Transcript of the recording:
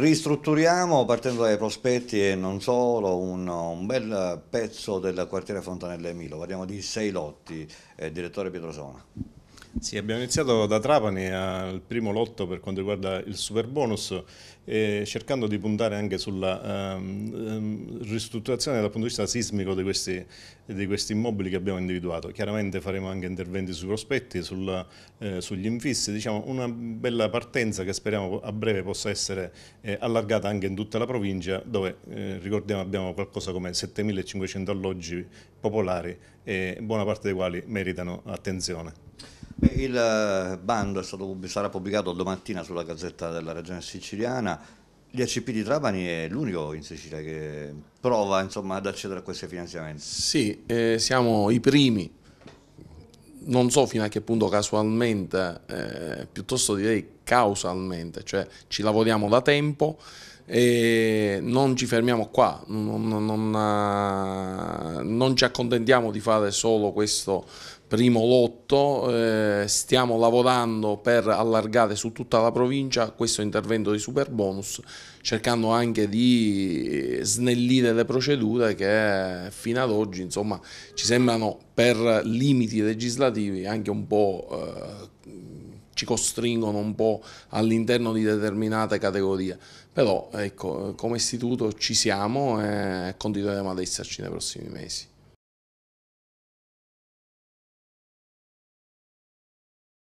Ristrutturiamo partendo dai prospetti e non solo un, un bel pezzo del quartiere Fontanelle Milo, parliamo di sei lotti, eh, direttore Pietrosona. Sì, abbiamo iniziato da Trapani al primo lotto per quanto riguarda il super bonus, eh, cercando di puntare anche sulla ehm, ehm, ristrutturazione dal punto di vista sismico di questi, di questi, immobili che abbiamo individuato. Chiaramente faremo anche interventi sui prospetti, sulla, eh, sugli infissi, diciamo una bella partenza che speriamo a breve possa essere eh, allargata anche in tutta la provincia, dove eh, ricordiamo abbiamo qualcosa come 7.500 alloggi popolari, buona parte dei quali meritano attenzione. Il eh, bando stato, sarà pubblicato domattina sulla Gazzetta della Regione Siciliana. L'IACP di Trapani è l'unico in Sicilia che prova insomma, ad accedere a questi finanziamenti. Sì, eh, siamo i primi. Non so fino a che punto casualmente, eh, piuttosto direi causalmente, cioè ci lavoriamo da tempo e non ci fermiamo qua, non, non, non eh, ci accontentiamo di fare solo questo primo lotto, eh, stiamo lavorando per allargare su tutta la provincia questo intervento di super bonus, cercando anche di snellire le procedure che fino ad oggi insomma, ci sembrano per limiti legislativi anche un po' eh, ci costringono un po' all'interno di determinate categorie. Però ecco, come istituto ci siamo e continueremo ad esserci nei prossimi mesi.